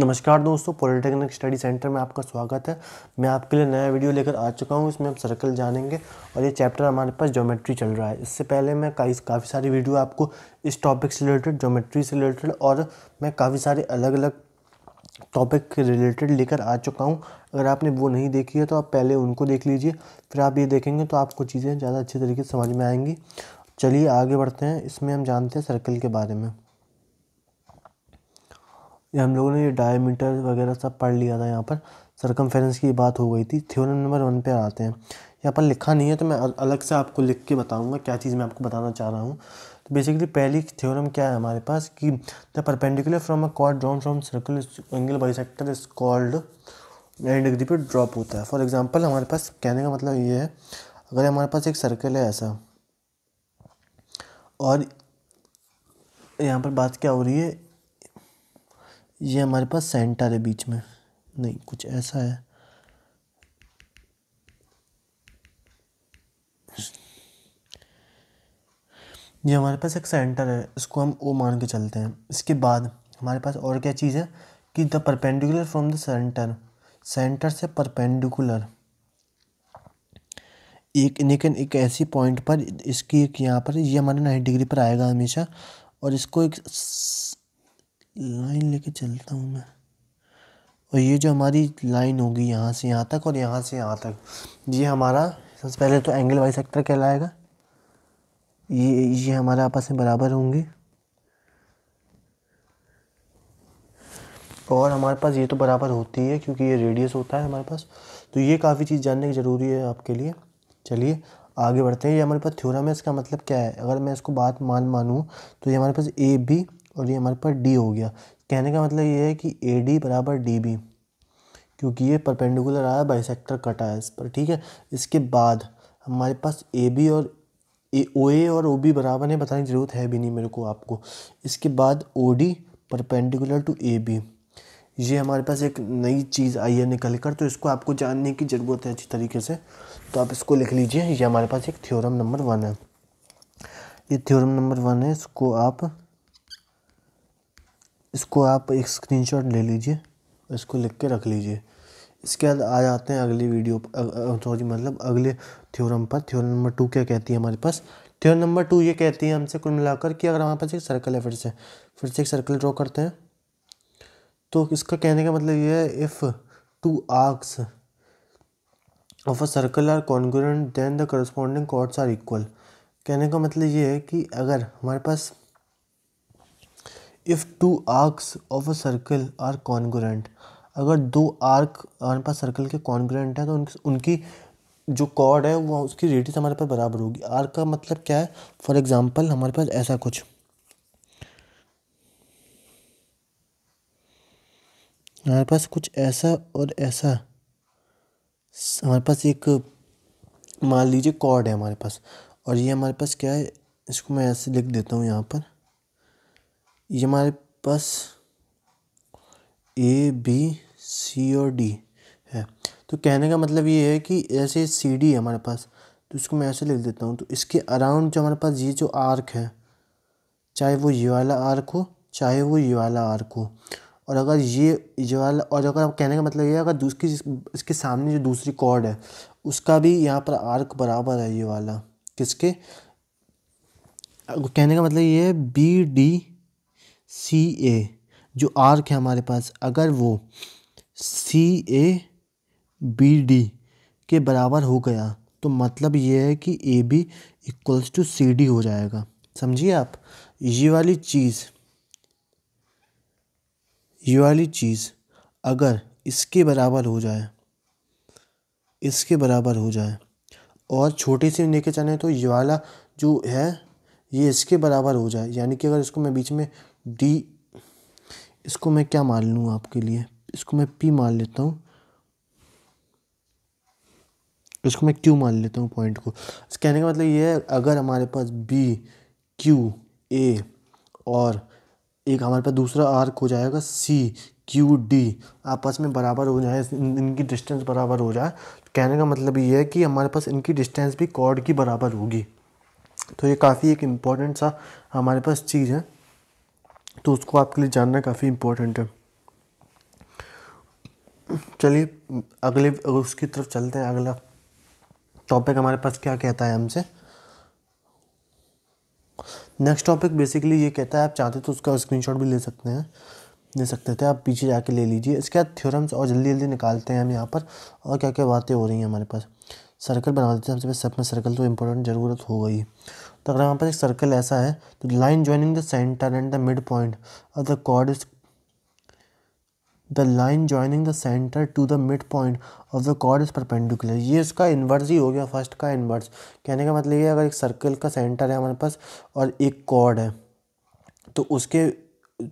नमस्कार दोस्तों polytechnic study centre में आपका स्वागत है मैं आपके लिए नया वीडियो लेकर आ चुका हूँ इसमें हम सर्कल जानेंगे और ये चैप्टर हमारे पास ज्योमेट्री चल रहा है इससे पहले मैं काफ़ी सारी वीडियो आपको इस टॉपिक से रिलेटेड ज्योमेट्री से रिलेटेड और मैं काफ़ी सारे अलग अलग टॉपिक के रिलेटेड लेकर आ चुका हूँ अगर आपने वो नहीं देखी है तो आप पहले उनको देख लीजिए फिर आप ये देखेंगे तो आपको चीज़ें ज़्यादा अच्छे तरीके से समझ में आएंगी चलिए आगे बढ़ते हैं इसमें हम जानते हैं सर्कल के बारे में ये हम लोगों ने ये डायमीटर वगैरह सब पढ़ लिया था यहाँ पर सरकमफेरेंस की बात हो गई थी थ्योरम नंबर वन पे आते हैं यहाँ पर लिखा नहीं है तो मैं अलग से आपको लिख के बताऊँगा क्या चीज़ मैं आपको बताना चाह रहा हूँ तो बेसिकली पहली थ्योरम क्या है हमारे पास कि the perpendicular from a chord drawn from circle angle by sector is called nine degree पे ड्रॉप होता है फॉर एग्जांपल हमारे पास कहने का मतलब ये है अगर हमारे पास एक सर्कल है ऐसा और यहाँ पर बात क्या हो रही है ये हमारे पास सेंटर है बीच में नहीं कुछ ऐसा है ये हमारे पास एक सेंटर है इसको हम ओ मान के चलते हैं इसके बाद हमारे पास और क्या चीज़ है कि the perpendicular from the centre centre से परपेंडिकुलर एक लेकिन एक ऐसी पॉइंट पर इसकी एक यहाँ पर ये हमारे नाइन्टी डिग्री पर आएगा हमेशा और इसको एक लाइन लेके चलता हूँ मैं और ये जो हमारी लाइन होगी यहाँ से यहाँ तक और यहाँ से यहाँ तक ये हमारा सबसे पहले तो एंगल वाई सेक्टर कहलाएगा ये ये हमारे आपस में बराबर होंगे और हमारे पास ये तो बराबर होती है क्योंकि ये रेडियस होता है हमारे पास तो ये काफ़ी चीज़ जानने की ज़रूरी है आपके लिए चलिए आगे बढ़ते हैं ये हमारे पास थ्योरम है इसका मतलब क्या है अगर मैं इसको बात मान मानूँ तो ये हमारे पास ए बी और ये हमारे पास डी हो गया कहने का मतलब ये है कि ए डी बराबर डी बी क्योंकि ये परपेंडिकुलर आया बाई सेक्टर कट आया इस पर ठीक है इसके बाद हमारे पास ए बी और ए ओ ए और ओ बी बराबर है बताने की ज़रूरत है भी नहीं मेरे को आपको इसके बाद O D perpendicular to A B ये हमारे पास एक नई चीज़ आई है निकल कर तो इसको आपको जानने की ज़रूरत है अच्छी तरीके से तो आप इसको लिख लीजिए ये हमारे पास एक थ्योरम नंबर वन है ये थ्योरम नंबर वन है इसको आप इसको आप एक स्क्रीनशॉट ले लीजिए इसको लिख के रख लीजिए इसके बाद आ जाते हैं अगली वीडियो सॉरी मतलब अगले थ्योरम पर थ्योरम नंबर टू क्या कहती है हमारे पास थ्योरम नंबर टू ये कहती है हमसे कुल मिलाकर कि अगर हमारे पास एक सर्कल है फिर से फिर से एक सर्कल ड्रॉ करते हैं तो इसका कहने का मतलब ये है if two arcs of a circle are congruent then the corresponding chords are equal कहने का मतलब ये है कि अगर हमारे पास if two arcs of a circle are congruent अगर दो आर्क हमारे पास सर्कल के कॉन्ग्रेंट हैं तो उनकी जो कॉर्ड है वो उसकी रेडियस हमारे पास बराबर होगी आर्क का मतलब क्या है फॉर एग्ज़ाम्पल हमारे पास ऐसा कुछ हमारे पास कुछ ऐसा और ऐसा हमारे पास एक मान लीजिए कॉर्ड है हमारे पास और ये हमारे पास क्या है इसको मैं ऐसे लिख देता हूँ यहाँ पर ये हमारे पास ए बी सी और डी है तो कहने का मतलब ये है कि ऐसे सी डी है हमारे पास तो इसको मैं ऐसे लिख देता हूँ तो इसके अराउंड जो हमारे पास ये जो आर्क है चाहे वो ये वाला आर्क हो चाहे वो ये वाला आर्क हो और अगर ये ये वाला और अगर आप कहने का मतलब ये अगर दूसरी इसके सामने जो दूसरी कॉर्ड है उसका भी यहाँ पर आर्क बराबर है ये वाला किसके कहने का मतलब ये है बी डी सी ए जो आर्क है हमारे पास अगर वो सी ए बी डी के बराबर हो गया तो मतलब ये है कि A B equals to C D हो जाएगा समझिए आप ये वाली चीज़ ये वाली चीज़ अगर इसके बराबर हो जाए इसके बराबर हो जाए और छोटी सी लेके चले तो ये वाला जो है ये इसके बराबर हो जाए यानी कि अगर इसको मैं बीच में डी इसको मैं क्या मान लूँ आपके लिए इसको मैं पी मान लेता हूँ इसको मैं क्यू मान लेता हूँ पॉइंट को इस कहने का मतलब ये है अगर हमारे पास बी क्यू ए और एक हमारे पास दूसरा आर्क हो जाएगा सी क्यू डी आपस में बराबर हो जाए इनकी डिस्टेंस बराबर हो जाए तो कहने का मतलब ये है कि हमारे पास इनकी डिस्टेंस भी कॉर्ड की बराबर होगी तो ये काफ़ी एक इम्पॉर्टेंट सा हमारे पास चीज़ है तो उसको आपके लिए जानना काफ़ी इम्पोर्टेंट है चलिए अगले उसकी तरफ चलते हैं अगला टॉपिक हमारे पास क्या कहता है हमसे नेक्स्ट टॉपिक बेसिकली ये कहता है आप चाहते तो उसका स्क्रीनशॉट भी ले सकते हैं ले सकते थे आप पीछे जाके ले लीजिए इसके बाद थ्योरम्स और जल्दी जल्दी निकालते हैं हम यहाँ पर और क्या क्या बातें हो रही हैं हमारे पास सर्कल बना देते हैं सबसे पहले सब में सर्कल तो इम्पोर्टेंट ज़रूरत हो गई तो अगर हमारे पास एक सर्कल ऐसा है तो line joining the centre and the mid point of the chord is the line joining the centre to the mid point of the chord is perpendicular ये इसका इन्वर्स ही हो गया फर्स्ट का इन्वर्स कहने का मतलब ये अगर एक सर्कल का सेंटर है हमारे पास और एक कॉर्ड है तो उसके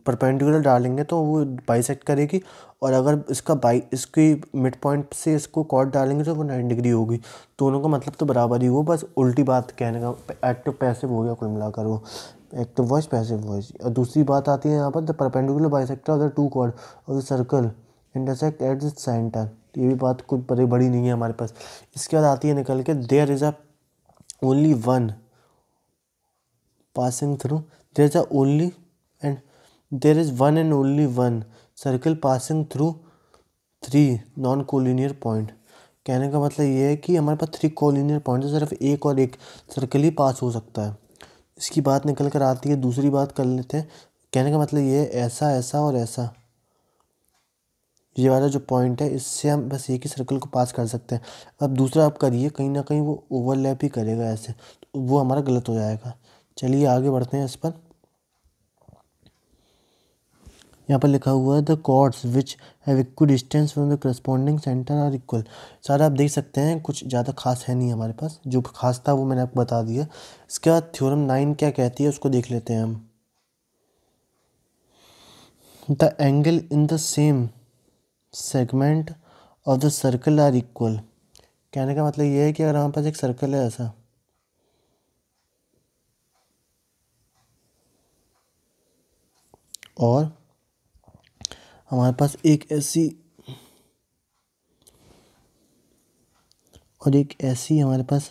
परपेंडिकुलर डालेंगे तो वो बाइसेक्ट करेगी और अगर इसका बाई इसकी मिड पॉइंट से इसको कॉट डालेंगे तो वो नाइन डिग्री होगी दोनों का मतलब तो बराबर ही हो बस उल्टी बात कहने का एक्टिव पैसिव हो गया कुल मिलाकर वो एक्टिव वॉइस पैसिव वॉइस और दूसरी बात आती है यहाँ पर the perpendicular bisector of two chord और circle intersect at the centre ये भी बात कुछ बड़ी बड़ी नहीं है हमारे पास इसके बाद आती है निकल के there is a only one passing through there is a only there is one and only one circle passing through three non collinear point कहने का मतलब ये है कि हमारे पास थ्री कोलिनियर पॉइंट है सिर्फ एक और एक सर्कल ही पास हो सकता है इसकी बात निकल कर आती है दूसरी बात कर लेते हैं कहने का मतलब ये है ऐसा ऐसा और ऐसा ये वाला जो पॉइंट है इससे हम बस एक ही सर्कल को पास कर सकते हैं अब दूसरा आप करिए कहीं ना कहीं वो ओवरलैप ही करेगा ऐसे तो वो हमारा गलत हो जाएगा चलिए आगे बढ़ते हैं इस पर यहाँ पर लिखा हुआ है the chords which have equal distance from the corresponding centre are equal सारा आप देख सकते हैं कुछ ज़्यादा खास है नहीं हमारे पास जो खास था वो मैंने आपको बता दिया इसके बाद थ्योरम नाइन क्या कहती है उसको देख लेते हैं हम the angle in the same segment of the circle are equal कहने का मतलब ये है कि अगर हमारे पास एक सर्कल है ऐसा और हमारे पास एक ऐसी और एक ऐसी हमारे पास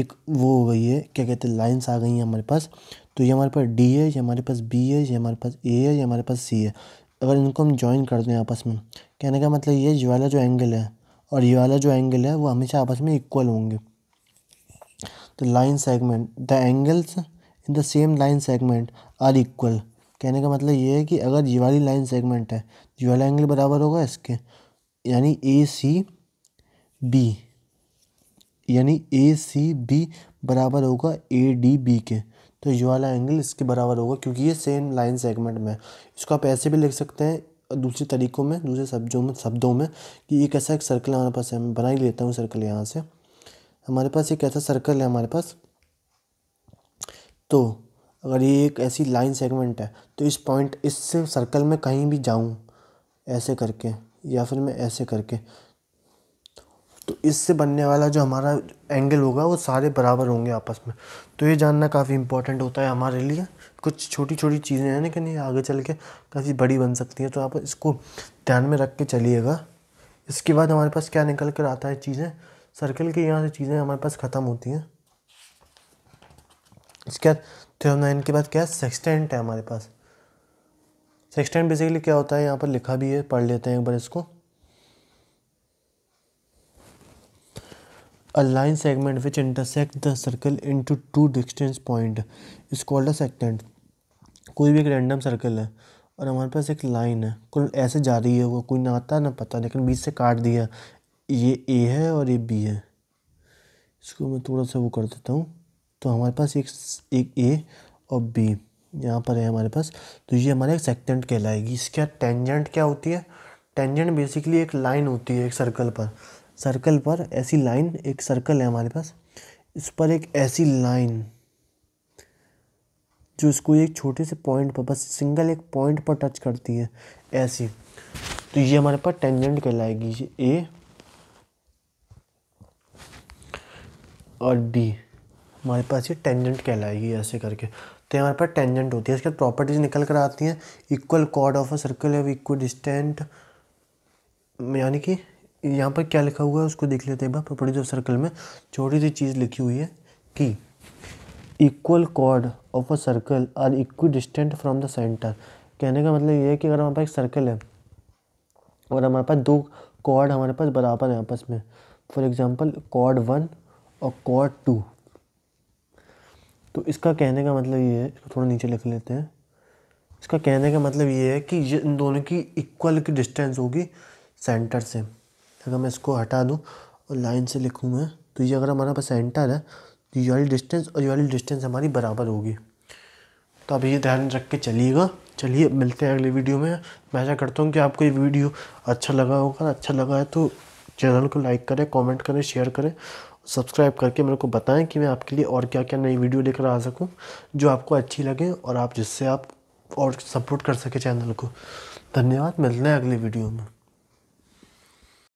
एक वो हो गई है क्या कहते हैं लाइन्स आ गई हैं हमारे पास तो ये हमारे पास डी है ये हमारे पास बी है ये हमारे पास ए है ये हमारे पास सी है अगर इनको हम ज्वाइन कर दें आपस में कहने का मतलब ये ये वाला जो एंगल है और ये वाला जो एंगल है वो हमेशा आपस में इक्वल होंगे तो line segment the angles in the same line segment are equal कहने का मतलब ये है कि अगर ये वाली लाइन सेगमेंट है ये वाला एंगल बराबर होगा इसके यानी ए सी बी यानी ए सी बी बराबर होगा ए डी बी के तो ये वाला एंगल इसके बराबर होगा क्योंकि ये सेम लाइन सेगमेंट में है इसको आप ऐसे भी लिख सकते हैं दूसरे तरीक़ों में दूसरे शब्दों में शब्दों में कि एक ऐसा एक सर्कल हमारे पास है मैं बना ही लेता हूँ सर्कल यहाँ से हमारे पास एक ऐसा सर्कल है हमारे पास तो अगर ये एक ऐसी लाइन सेगमेंट है तो इस पॉइंट इस सर्कल में कहीं भी जाऊँ ऐसे करके या फिर मैं ऐसे करके तो इससे बनने वाला जो हमारा एंगल होगा वो सारे बराबर होंगे आपस में तो ये जानना काफ़ी इम्पोर्टेंट होता है हमारे लिए कुछ छोटी छोटी चीज़ें हैं लेकिन ये आगे चल के काफ़ी बड़ी बन सकती हैं तो आप इसको ध्यान में रख के चलिएगा इसके बाद हमारे पास क्या निकल कर आता है चीज़ें सर्कल के यहाँ से चीज़ें हमारे पास ख़त्म होती हैं इसके बाद थ्री ऑफ नाइन के बाद क्या है सेक्सटेंट है हमारे पास सेक्सटेंट बेसिकली क्या होता है यहाँ पर लिखा भी है पढ़ लेते हैं एक बार इसको a line segment which intersect the circle into two distance point is called a secant कोई भी एक रैंडम सर्कल है और हमारे पास एक लाइन है कुल ऐसे जा रही है वो कोई ना आता ना पता लेकिन बीच से काट दिया ये ए है और ये बी है इसको मैं थोड़ा सा वो कर देता हूँ तो हमारे पास एक एक ए और बी यहाँ पर है हमारे पास तो ये हमारे एक सेक्टेंट कहलाएगी इसका टेंजेंट क्या होती है टेंजेंट बेसिकली एक लाइन होती है एक सर्कल पर सर्कल पर ऐसी लाइन एक सर्कल है हमारे पास इस पर एक ऐसी लाइन जो इसको एक छोटे से पॉइंट पर बस सिंगल एक पॉइंट पर टच करती है ऐसी तो ये हमारे पास टेंजेंट कहलाएगी ये ए और डी हमारे पास ये टेंजेंट कहलाएगी ऐसे करके तो हमारे पास टेंजेंट होती है इसके प्रॉपर्टीज निकल कर आती हैं equal chord of a circle है इक्वल डिस्टेंट यानी कि यहाँ पर क्या लिखा हुआ है उसको देख लेते हैं प्रॉपर्टीज ऑफ सर्कल में छोटी सी चीज़ लिखी हुई है कि equal chord of a circle are equidistant from the centre कहने का मतलब ये है कि अगर हमारे पास एक सर्कल है और हमारे पास दो कॉर्ड हमारे पास बराबर हैं आपस में फॉर एग्ज़ाम्पल कॉर्ड वन और कॉर्ड टू तो इसका कहने का मतलब ये है इसको थोड़ा नीचे लिख लेते हैं इसका कहने का मतलब ये है कि ये इन दोनों की इक्वल की डिस्टेंस होगी सेंटर से अगर मैं इसको हटा दूँ और लाइन से लिखूँ मैं तो ये अगर हमारे पास सेंटर है तो ये वाली डिस्टेंस और ये वाली डिस्टेंस हमारी बराबर होगी तो अब ये ध्यान रख के चलिएगा चलिए मिलते हैं अगले वीडियो में मैं ऐसा करता हूँ कि आपको ये वीडियो अच्छा लगा होगा अच्छा लगा है तो चैनल को लाइक करें कमेंट करें शेयर करें सब्सक्राइब करके मेरे को बताएं कि मैं आपके लिए और क्या क्या नई वीडियो लेकर आ सकूं जो आपको अच्छी लगे और आप जिससे आप और सपोर्ट कर सके चैनल को धन्यवाद मिलते हैं अगले वीडियो में